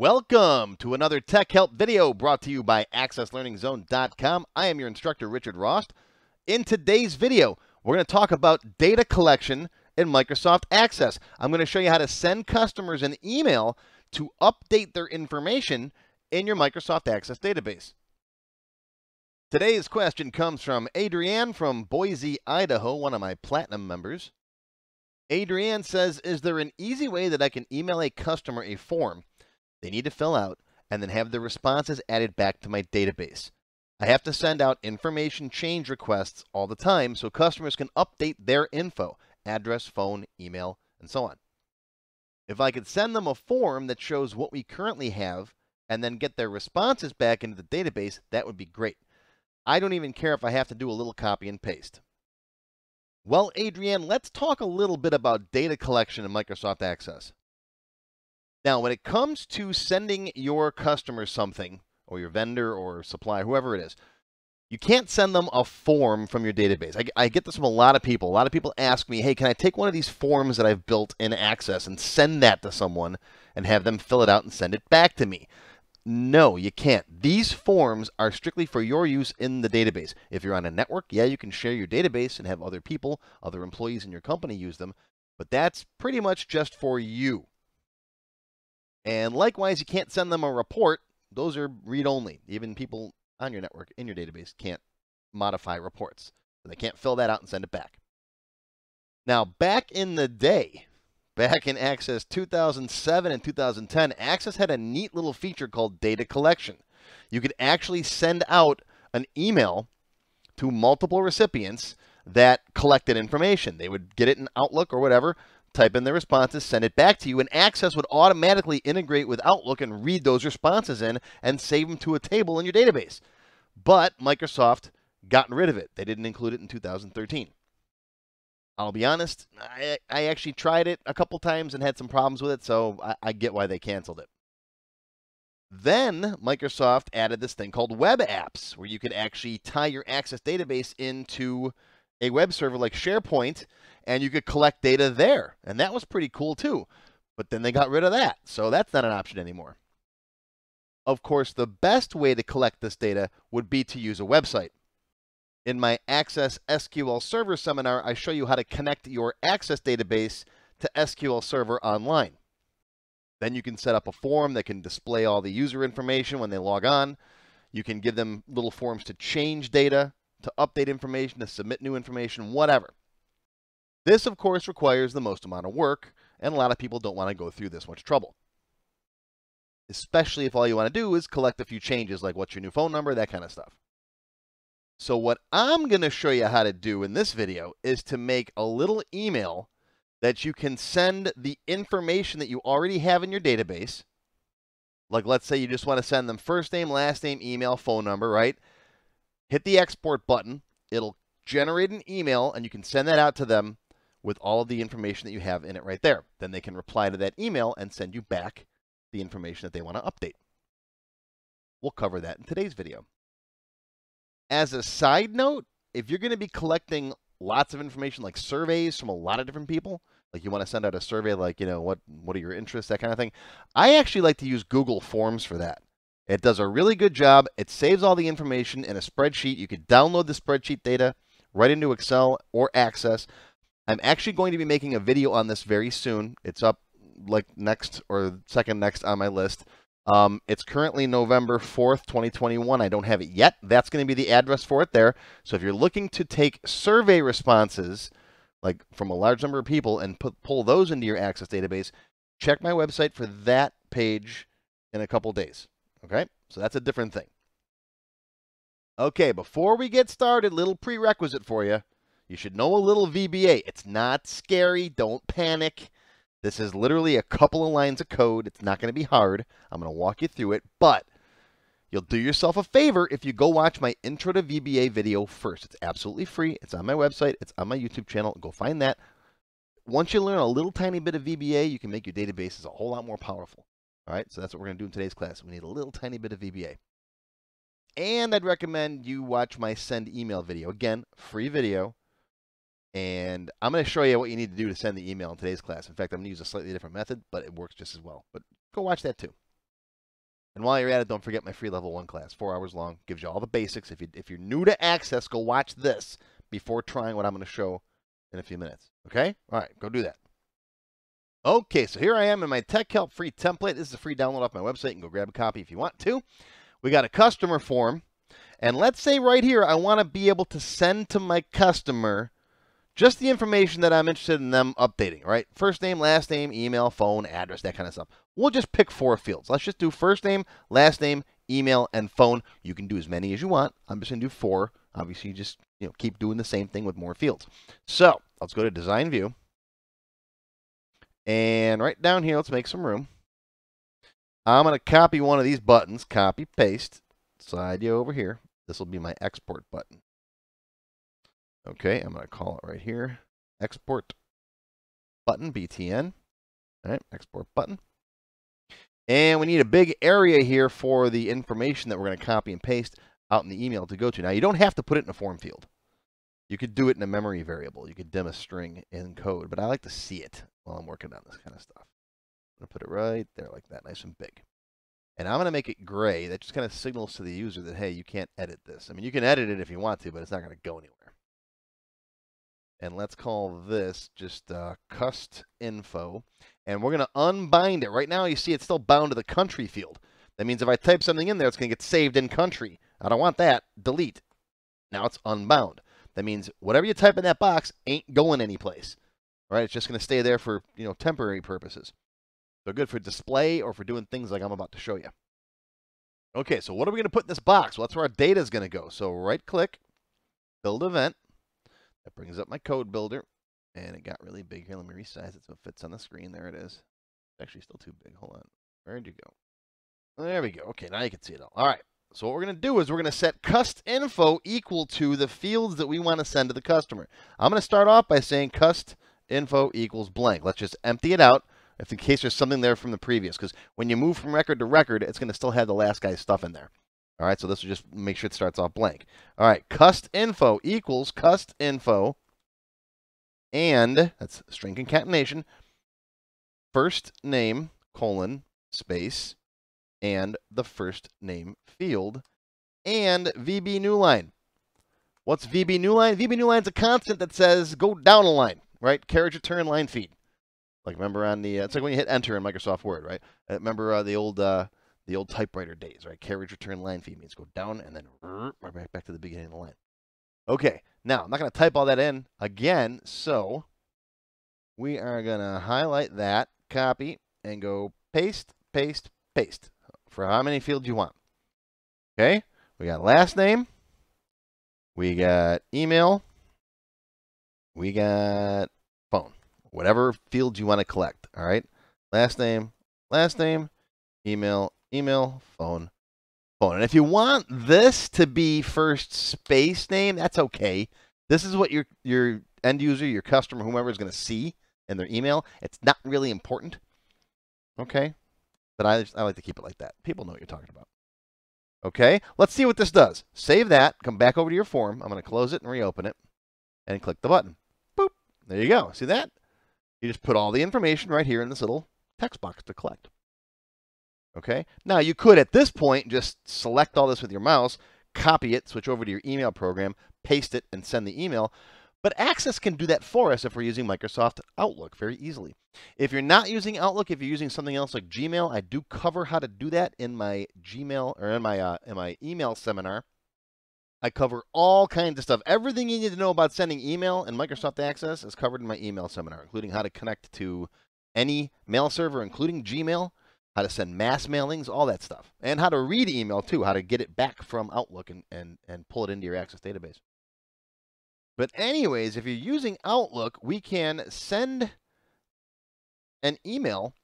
Welcome to another Tech Help video brought to you by AccessLearningZone.com. I am your instructor, Richard Rost. In today's video, we're going to talk about data collection in Microsoft Access. I'm going to show you how to send customers an email to update their information in your Microsoft Access database. Today's question comes from Adrienne from Boise, Idaho, one of my Platinum members. Adrienne says, is there an easy way that I can email a customer a form they need to fill out, and then have their responses added back to my database. I have to send out information change requests all the time so customers can update their info, address, phone, email, and so on. If I could send them a form that shows what we currently have and then get their responses back into the database, that would be great. I don't even care if I have to do a little copy and paste. Well, Adrienne, let's talk a little bit about data collection in Microsoft Access. Now, when it comes to sending your customer something, or your vendor or supplier, whoever it is, you can't send them a form from your database. I, I, get this from a lot of people. A lot of people ask me, hey, can I take one of these forms that I've built in Access and send that to someone and have them fill it out and send it back to me? No, you can't. These forms are strictly for your use in the database. If you're on a network, yeah, you can share your database and have other people, other employees in your company use them, but that's pretty much just for you. And likewise, you can't send them a report. Those are read only. Even people on your network, in your database, can't modify reports. So they can't fill that out and send it back. Now, back in the day, back in Access 2007 and 2010, Access had a neat little feature called data collection. You could actually send out an email to multiple recipients that collected information. They would get it in Outlook or whatever type in the responses, send it back to you, and Access would automatically integrate with Outlook and read those responses in and save them to a table in your database. But Microsoft gotten rid of it. They didn't include it in 2013. I'll be honest, I, I actually tried it a couple times and had some problems with it, so I, I get why they canceled it. Then Microsoft added this thing called web apps, where you could actually tie your Access database into a web server like SharePoint and you could collect data there. And that was pretty cool too. But then they got rid of that. So that's not an option anymore. Of course, the best way to collect this data would be to use a website. In my Access SQL Server seminar, I show you how to connect your Access database to SQL Server Online. Then you can set up a form that can display all the user information when they log on. You can give them little forms to change data to update information, to submit new information, whatever. This, of course, requires the most amount of work, and a lot of people don't want to go through this much trouble. Especially if all you want to do is collect a few changes, like what's your new phone number, that kind of stuff. So what I'm going to show you how to do in this video is to make a little email that you can send the information that you already have in your database. Like let's say you just want to send them first name, last name, email, phone number, right? hit the export button. It'll generate an email and you can send that out to them with all of the information that you have in it right there. Then they can reply to that email and send you back the information that they want to update. We'll cover that in today's video. As a side note, if you're going to be collecting lots of information like surveys from a lot of different people, like you want to send out a survey like, you know, what what are your interests, that kind of thing, I actually like to use Google Forms for that. It does a really good job. It saves all the information in a spreadsheet. You can download the spreadsheet data right into Excel or Access. I'm actually going to be making a video on this very soon. It's up like next or second next on my list. Um, it's currently November 4th, 2021. I don't have it yet. That's going to be the address for it there. So if you're looking to take survey responses, like from a large number of people, and put, pull those into your Access database, check my website for that page in a couple days. Okay, so that's a different thing. Okay, before we get started, little prerequisite for you. You should know a little VBA. It's not scary. Don't panic. This is literally a couple of lines of code. It's not going to be hard. I'm going to walk you through it, but you'll do yourself a favor if you go watch my intro to VBA video first. It's absolutely free. It's on my website. It's on my YouTube channel. Go find that. Once you learn a little tiny bit of VBA, you can make your databases a whole lot more powerful. All right, so that's what we're going to do in today's class. We need a little tiny bit of VBA. And I'd recommend you watch my send email video. Again, free video. And I'm going to show you what you need to do to send the email in today's class. In fact, I'm going to use a slightly different method, but it works just as well. But go watch that too. And while you're at it, don't forget my free level one class, four hours long, gives you all the basics. If, you, if you're new to Access, go watch this before trying what I'm going to show in a few minutes. Okay? All right, go do that. Okay, so here I am in my tech help free template. This is a free download off my website. You can go grab a copy if you want to. We got a customer form. And let's say right here, I want to be able to send to my customer just the information that I'm interested in them updating, right? First name, last name, email, phone, address, that kind of stuff. We'll just pick four fields. Let's just do first name, last name, email, and phone. You can do as many as you want. I'm just going to do four. Obviously, you just you know keep doing the same thing with more fields. So let's go to design view. And right down here, let's make some room. I'm going to copy one of these buttons, copy, paste, slide you over here. This will be my export button. Okay, I'm going to call it right here, export button, BTN. All right, export button. And we need a big area here for the information that we're going to copy and paste out in the email to go to. Now, you don't have to put it in a form field. You could do it in a memory variable. You could dim a string in code, but I like to see it while I'm working on this kind of stuff. I'm going to put it right there like that, nice and big. And I'm going to make it gray. That just kind of signals to the user that, hey, you can't edit this. I mean, you can edit it if you want to, but it's not going to go anywhere. And let's call this just uh, cust info. And we're going to unbind it. Right now, you see it's still bound to the country field. That means if I type something in there, it's going to get saved in country. I don't want that. Delete. Now it's unbound. That means whatever you type in that box ain't going anyplace. All right, it's just going to stay there for, you know, temporary purposes. They're good for display or for doing things like I'm about to show you. Okay, so what are we going to put in this box? Well, that's where our data is going to go. So right click, build event. That brings up my code builder. And it got really big here. Let me resize it so it fits on the screen. There it is. It's actually still too big. Hold on. Where'd you go? There we go. Okay, now you can see it all. All right. So what we're going to do is we're going to set cust info equal to the fields that we want to send to the customer. I'm going to start off by saying cust info equals blank. Let's just empty it out if in case there's something there from the previous, because when you move from record to record, it's going to still have the last guy's stuff in there. All right, so this will just make sure it starts off blank. All right, cust info equals cust info, and that's string concatenation, first name colon space, and the first name field, and VB new line. What's VB new line? VB new line's a constant that says go down a line right? Carriage return line feed. Like remember on the, uh, it's like when you hit enter in Microsoft Word, right? Uh, remember uh, the old, uh, the old typewriter days, right? Carriage return line feed means go down and then right back, back to the beginning of the line. Okay, now I'm not gonna type all that in again, so we are gonna highlight that, copy, and go paste, paste, paste for how many fields you want. Okay, we got last name, we got email, we got phone, whatever field you want to collect. All right. Last name, last name, email, email, phone, phone. And if you want this to be first space name, that's okay. This is what your your end user, your customer, whomever is going to see in their email. It's not really important. Okay. But I, I like to keep it like that. People know what you're talking about. Okay, let's see what this does. Save that, come back over to your form. I'm going to close it and reopen it and click the button. There you go. See that? You just put all the information right here in this little text box to collect. Okay. Now you could at this point just select all this with your mouse, copy it, switch over to your email program, paste it, and send the email. But Access can do that for us if we're using Microsoft Outlook very easily. If you're not using Outlook, if you're using something else like Gmail, I do cover how to do that in my Gmail or in my uh, in my email seminar. I cover all kinds of stuff. Everything you need to know about sending email and Microsoft Access is covered in my email seminar, including how to connect to any mail server, including Gmail, how to send mass mailings, all that stuff, and how to read email too, how to get it back from Outlook and, and, and pull it into your Access database. But, anyways, if you're using Outlook, we can send an email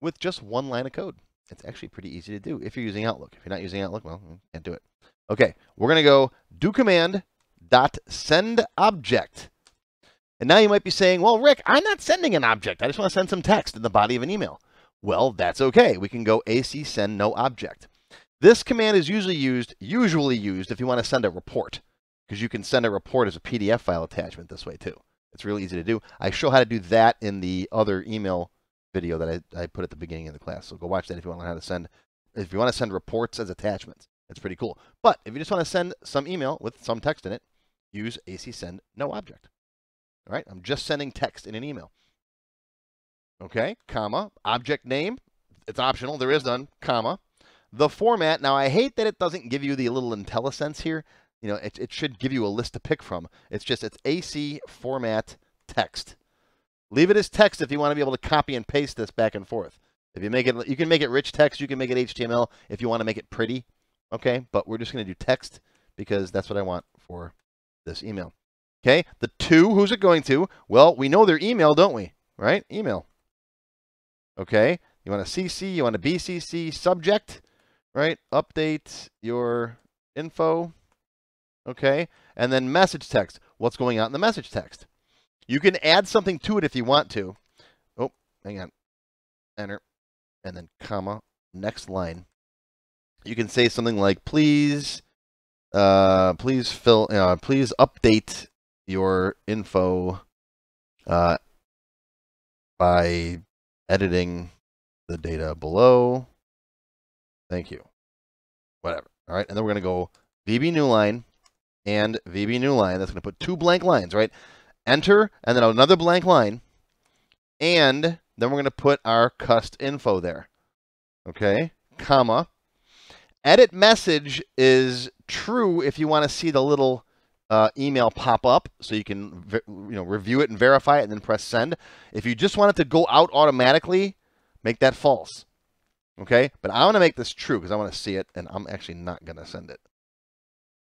with just one line of code. It's actually pretty easy to do if you're using Outlook. If you're not using Outlook, well, you can't do it. Okay, we're going to go do command dot send object. And now you might be saying, well, Rick, I'm not sending an object. I just want to send some text in the body of an email. Well, that's okay. We can go AC send no object. This command is usually used, usually used if you want to send a report, because you can send a report as a PDF file attachment this way too. It's really easy to do. I show how to do that in the other email video that I, I put at the beginning of the class. So go watch that if you want to learn how to send, if you want to send reports as attachments. It's pretty cool. But if you just want to send some email with some text in it, use AC send no object. All right, I'm just sending text in an email. Okay, comma, object name, it's optional, there is none, comma. The format, now I hate that it doesn't give you the little IntelliSense here. You know, it, it should give you a list to pick from. It's just, it's AC format text. Leave it as text if you want to be able to copy and paste this back and forth. If you make it, you can make it rich text, you can make it HTML. If you want to make it pretty, okay? But we're just going to do text because that's what I want for this email. Okay, the two, who's it going to? Well, we know their email, don't we? Right? Email. Okay, you want a CC, you want a BCC subject, right? Update your info, okay? And then message text. What's going on in the message text? You can add something to it if you want to. Oh, hang on. Enter. And then comma, next line you can say something like, please, uh, please fill, uh, please update your info uh, by editing the data below. Thank you. Whatever. All right. And then we're going to go VB new line and VB new line. That's going to put two blank lines, right? Enter and then another blank line. And then we're going to put our cust info there. Okay. Comma. Edit message is true if you want to see the little uh, email pop up so you can you know review it and verify it and then press send. If you just want it to go out automatically, make that false. Okay, but I want to make this true because I want to see it and I'm actually not going to send it.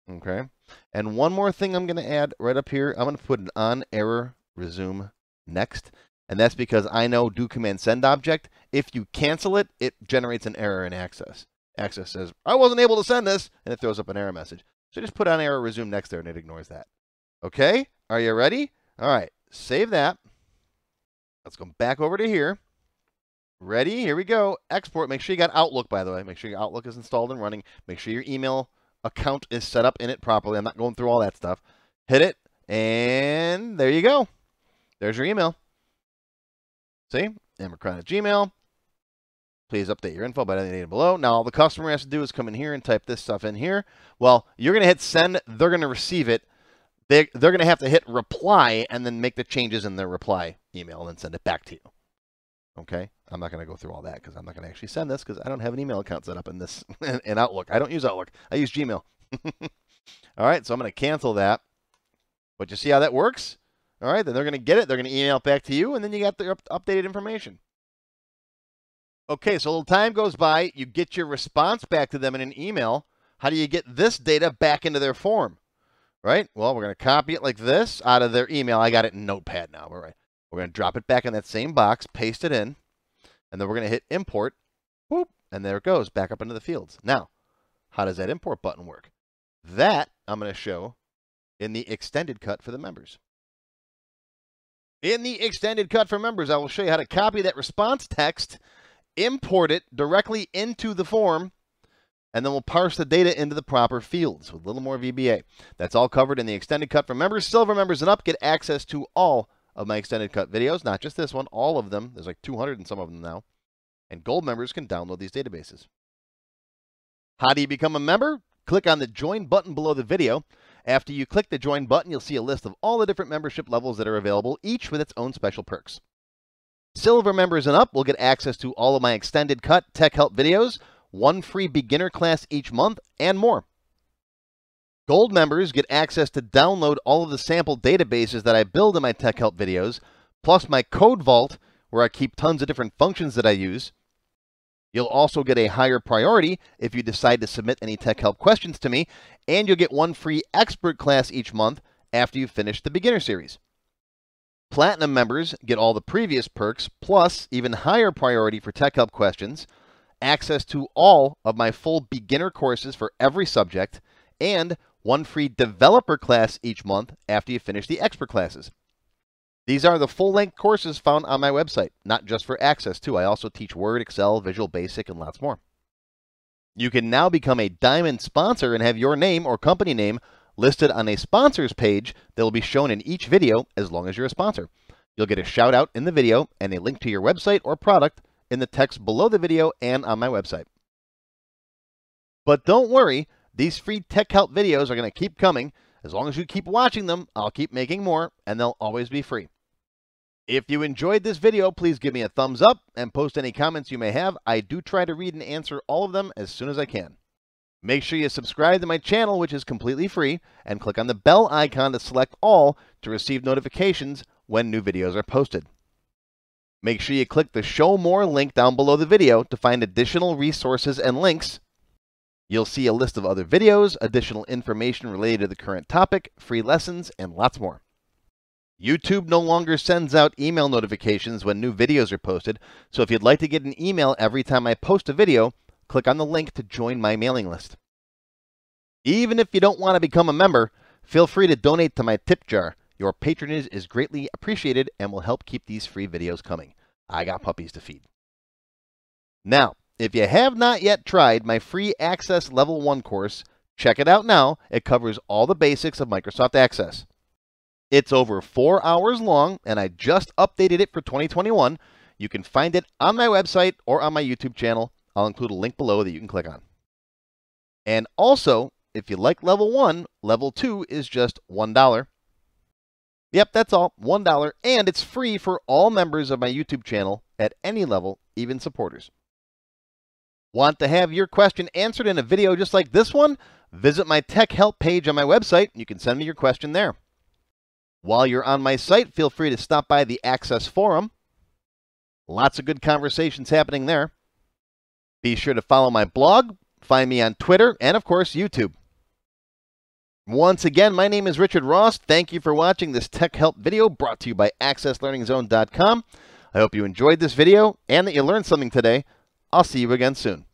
Okay, and one more thing I'm going to add right up here. I'm going to put an on error resume next. And that's because I know do command send object. If you cancel it, it generates an error in access. Access says, I wasn't able to send this, and it throws up an error message. So just put on error resume next there, and it ignores that. Okay, are you ready? All right, save that. Let's go back over to here. Ready? Here we go. Export. Make sure you got Outlook, by the way. Make sure your Outlook is installed and running. Make sure your email account is set up in it properly. I'm not going through all that stuff. Hit it, and there you go. There's your email. See? Amacron at Gmail please update your info by the date below. Now, all the customer has to do is come in here and type this stuff in here. Well, you're going to hit send. They're going to receive it. They, they're going to have to hit reply and then make the changes in their reply email and send it back to you. Okay. I'm not going to go through all that because I'm not going to actually send this because I don't have an email account set up in this in Outlook. I don't use Outlook. I use Gmail. all right. So I'm going to cancel that. But you see how that works? All right. Then they're going to get it. They're going to email it back to you. And then you got the up updated information. Okay, so a little time goes by. You get your response back to them in an email. How do you get this data back into their form? Right? Well, we're going to copy it like this out of their email. I got it in Notepad now. All right. We're going to drop it back in that same box, paste it in, and then we're going to hit import. Whoop, and there it goes back up into the fields. Now, how does that import button work? That I'm going to show in the extended cut for the members. In the extended cut for members, I will show you how to copy that response text import it directly into the form, and then we'll parse the data into the proper fields with a little more VBA. That's all covered in the extended cut for members. Silver members and up get access to all of my extended cut videos, not just this one, all of them. There's like 200 and some of them now. And gold members can download these databases. How do you become a member? Click on the join button below the video. After you click the join button, you'll see a list of all the different membership levels that are available, each with its own special perks. Silver members and up will get access to all of my extended cut tech help videos, one free beginner class each month, and more. Gold members get access to download all of the sample databases that I build in my tech help videos, plus my code vault where I keep tons of different functions that I use. You'll also get a higher priority if you decide to submit any tech help questions to me, and you'll get one free expert class each month after you finish the beginner series. Platinum members get all the previous perks, plus even higher priority for Tech Hub questions, access to all of my full beginner courses for every subject, and one free developer class each month after you finish the expert classes. These are the full-length courses found on my website, not just for Access to. I also teach Word, Excel, Visual Basic, and lots more. You can now become a Diamond sponsor and have your name or company name listed on a sponsors page that will be shown in each video as long as you're a sponsor. You'll get a shout out in the video and a link to your website or product in the text below the video and on my website. But don't worry, these free tech help videos are going to keep coming. As long as you keep watching them, I'll keep making more and they'll always be free. If you enjoyed this video, please give me a thumbs up and post any comments you may have. I do try to read and answer all of them as soon as I can. Make sure you subscribe to my channel, which is completely free, and click on the bell icon to select all to receive notifications when new videos are posted. Make sure you click the Show More link down below the video to find additional resources and links. You'll see a list of other videos, additional information related to the current topic, free lessons, and lots more. YouTube no longer sends out email notifications when new videos are posted, so if you'd like to get an email every time I post a video, click on the link to join my mailing list. Even if you don't want to become a member, feel free to donate to my tip jar. Your patronage is greatly appreciated and will help keep these free videos coming. I got puppies to feed. Now, if you have not yet tried my free Access Level 1 course, check it out now. It covers all the basics of Microsoft Access. It's over four hours long, and I just updated it for 2021. You can find it on my website or on my YouTube channel. I'll include a link below that you can click on. And also, if you like level one, level two is just $1. Yep, that's all, $1, and it's free for all members of my YouTube channel at any level, even supporters. Want to have your question answered in a video just like this one? Visit my tech help page on my website. You can send me your question there. While you're on my site, feel free to stop by the Access Forum. Lots of good conversations happening there. Be sure to follow my blog, find me on Twitter, and of course, YouTube. Once again, my name is Richard Ross. Thank you for watching this Tech Help video brought to you by AccessLearningZone.com. I hope you enjoyed this video and that you learned something today. I'll see you again soon.